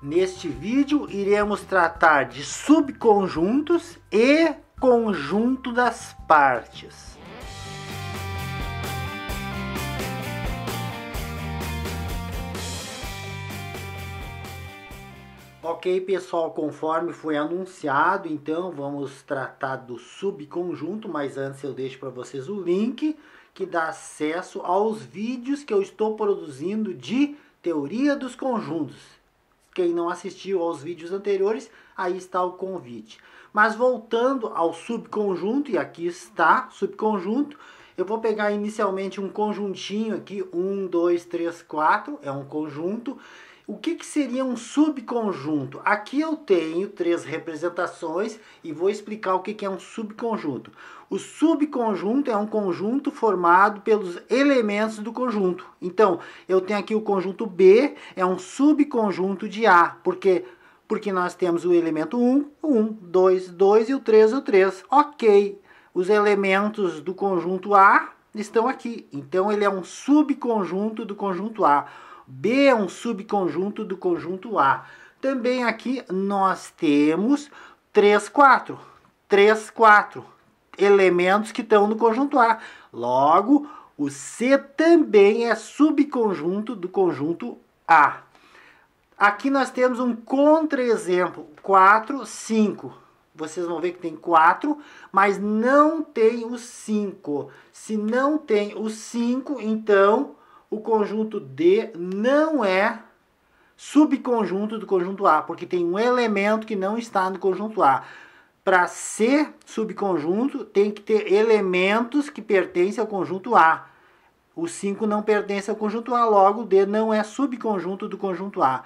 Neste vídeo iremos tratar de subconjuntos e conjunto das partes. Ok, pessoal, conforme foi anunciado, então vamos tratar do subconjunto, mas antes eu deixo para vocês o link que dá acesso aos vídeos que eu estou produzindo de teoria dos conjuntos. Quem não assistiu aos vídeos anteriores, aí está o convite. Mas voltando ao subconjunto, e aqui está subconjunto, eu vou pegar inicialmente um conjuntinho aqui, um, dois, três, quatro, é um conjunto, o que, que seria um subconjunto? Aqui eu tenho três representações e vou explicar o que, que é um subconjunto. O subconjunto é um conjunto formado pelos elementos do conjunto. Então, eu tenho aqui o conjunto B, é um subconjunto de A, porque porque nós temos o elemento 1, 1, 2, 2 e o 3, o 3. OK. Os elementos do conjunto A estão aqui. Então ele é um subconjunto do conjunto A. B é um subconjunto do conjunto A. Também aqui nós temos 3, 4. 3, 4 elementos que estão no conjunto A. Logo, o C também é subconjunto do conjunto A. Aqui nós temos um contra-exemplo, 4, 5. Vocês vão ver que tem 4, mas não tem o 5. Se não tem o 5, então o conjunto D não é subconjunto do conjunto A, porque tem um elemento que não está no conjunto A. Para ser subconjunto, tem que ter elementos que pertencem ao conjunto A. O 5 não pertence ao conjunto A, logo o D não é subconjunto do conjunto A.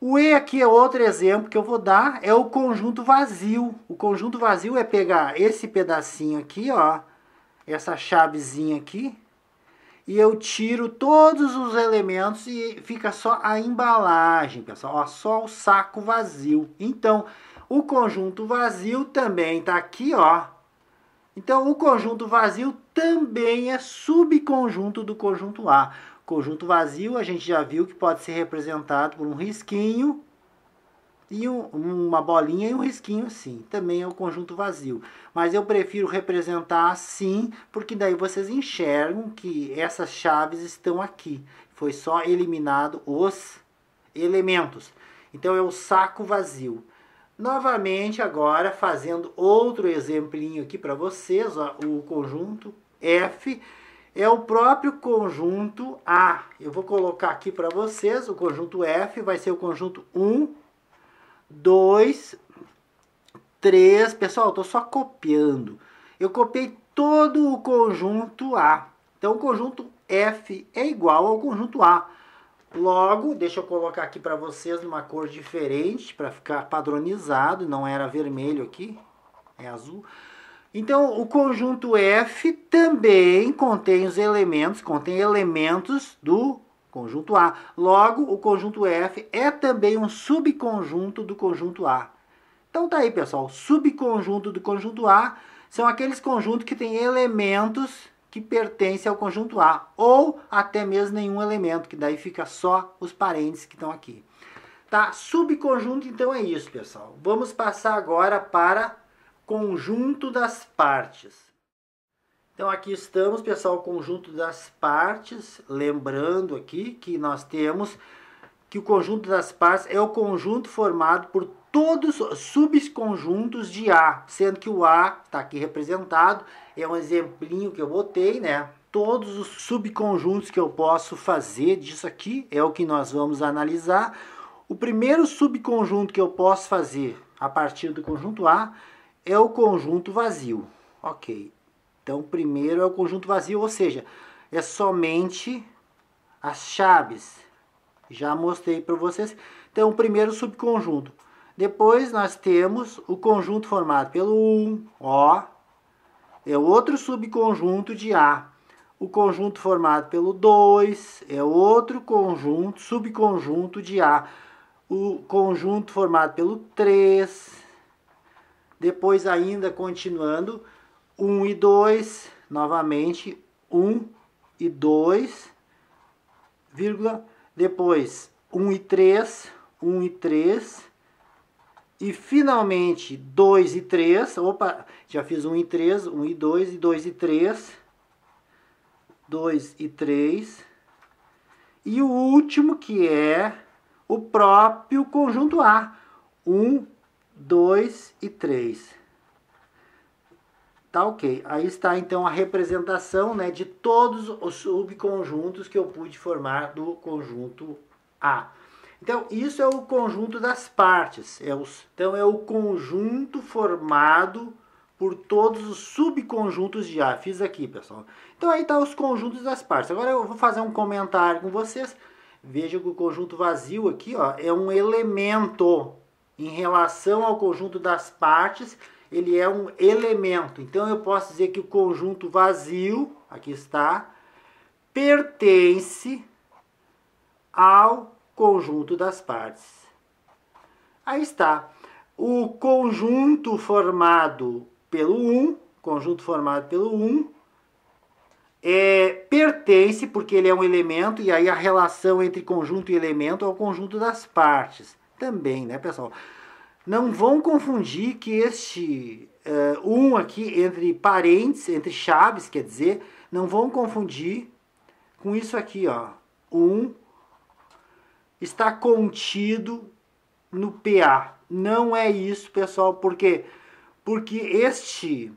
O E aqui é outro exemplo que eu vou dar, é o conjunto vazio. O conjunto vazio é pegar esse pedacinho aqui, ó, essa chavezinha aqui, e eu tiro todos os elementos e fica só a embalagem, pessoal, ó, só o saco vazio. Então, o conjunto vazio também está aqui, ó. Então, o conjunto vazio também é subconjunto do conjunto A. Conjunto vazio, a gente já viu que pode ser representado por um risquinho, e um, uma bolinha e um risquinho sim. Também é o conjunto vazio. Mas eu prefiro representar assim, porque daí vocês enxergam que essas chaves estão aqui. Foi só eliminado os elementos. Então é o saco vazio. Novamente agora fazendo outro exemplinho aqui para vocês, ó, o conjunto F é o próprio conjunto A. Eu vou colocar aqui para vocês, o conjunto F vai ser o conjunto 1 2, 3. Pessoal, estou só copiando. Eu copiei todo o conjunto A. Então, o conjunto F é igual ao conjunto A. Logo, deixa eu colocar aqui para vocês uma cor diferente, para ficar padronizado, não era vermelho aqui, é azul. Então, o conjunto F também contém os elementos, contém elementos do conjunto A. Logo, o conjunto F é também um subconjunto do conjunto A. Então tá aí, pessoal. Subconjunto do conjunto A são aqueles conjuntos que têm elementos que pertencem ao conjunto A, ou até mesmo nenhum elemento, que daí fica só os parentes que estão aqui. Tá? Subconjunto, então, é isso, pessoal. Vamos passar agora para conjunto das partes. Então aqui estamos, pessoal, o conjunto das partes, lembrando aqui que nós temos que o conjunto das partes é o conjunto formado por todos os subconjuntos de A, sendo que o A está aqui representado, é um exemplinho que eu botei, né? Todos os subconjuntos que eu posso fazer disso aqui é o que nós vamos analisar. O primeiro subconjunto que eu posso fazer a partir do conjunto A é o conjunto vazio. Ok, então, primeiro é o conjunto vazio, ou seja, é somente as chaves. Já mostrei para vocês. Então, o primeiro subconjunto. Depois, nós temos o conjunto formado pelo 1, O. É outro subconjunto de A. O conjunto formado pelo 2 é outro conjunto, subconjunto de A. O conjunto formado pelo 3. Depois, ainda continuando, 1 e 2, novamente 1 e 2, vírgula, depois 1 e 3, 1 e 3, e finalmente 2 e 3, opa, já fiz 1 e 3, 1 e 2, e 2 e 3, 2 e 3, e o último que é o próprio conjunto A, 1, 2 e 3. Tá ok. Aí está então a representação né, de todos os subconjuntos que eu pude formar do conjunto A. Então, isso é o conjunto das partes. É os, então, é o conjunto formado por todos os subconjuntos de A. Fiz aqui, pessoal. Então, aí está os conjuntos das partes. Agora, eu vou fazer um comentário com vocês. Veja que o conjunto vazio aqui ó, é um elemento em relação ao conjunto das partes ele é um elemento. Então eu posso dizer que o conjunto vazio, aqui está, pertence ao conjunto das partes. Aí está. O conjunto formado pelo 1, conjunto formado pelo 1, é, pertence, porque ele é um elemento, e aí a relação entre conjunto e elemento é o conjunto das partes. Também, né, pessoal? Não vão confundir que este uh, um aqui entre parentes, entre chaves, quer dizer, não vão confundir com isso aqui, ó. Um está contido no PA. Não é isso, pessoal, porque porque este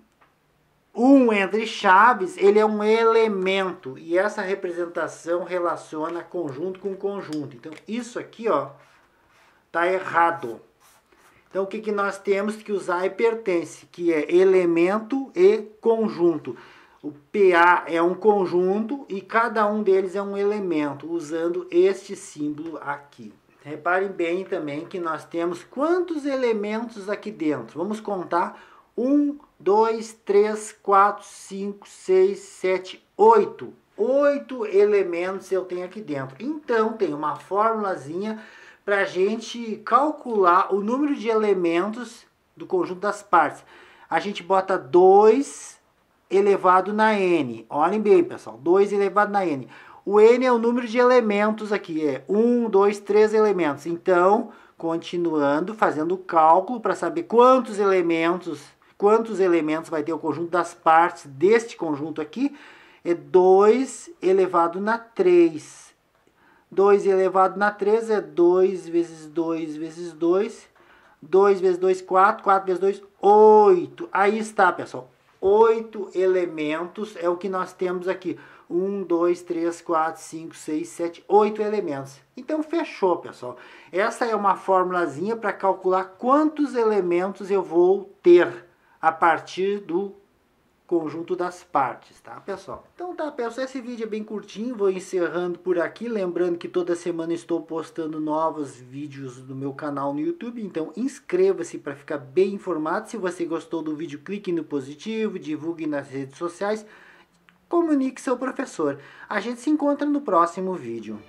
um entre chaves, ele é um elemento e essa representação relaciona conjunto com conjunto. Então isso aqui, ó, tá errado. Então, o que, que nós temos que usar e pertence, que é elemento e conjunto. O PA é um conjunto e cada um deles é um elemento, usando este símbolo aqui. Reparem bem também que nós temos quantos elementos aqui dentro. Vamos contar. 1, 2, 3, 4, 5, 6, 7, 8. Oito elementos eu tenho aqui dentro. Então, tem uma formulazinha para a gente calcular o número de elementos do conjunto das partes. A gente bota 2 elevado na n. Olhem bem, pessoal. 2 elevado na n. O n é o número de elementos aqui. É 1, 2, 3 elementos. Então, continuando, fazendo o cálculo para saber quantos elementos, quantos elementos vai ter o conjunto das partes deste conjunto aqui. É 2 elevado na 3. 2 elevado na 3 é 2 vezes 2 vezes 2. 2 vezes 2, 4. 4 vezes 2, 8. Aí está, pessoal. 8 elementos é o que nós temos aqui. 1, 2, 3, 4, 5, 6, 7, 8 elementos. Então, fechou, pessoal. Essa é uma formulazinha para calcular quantos elementos eu vou ter a partir do conjunto das partes, tá, pessoal? Então tá, pessoal, esse vídeo é bem curtinho, vou encerrando por aqui, lembrando que toda semana estou postando novos vídeos do meu canal no YouTube, então inscreva-se para ficar bem informado. Se você gostou do vídeo, clique no positivo, divulgue nas redes sociais, comunique seu professor. A gente se encontra no próximo vídeo.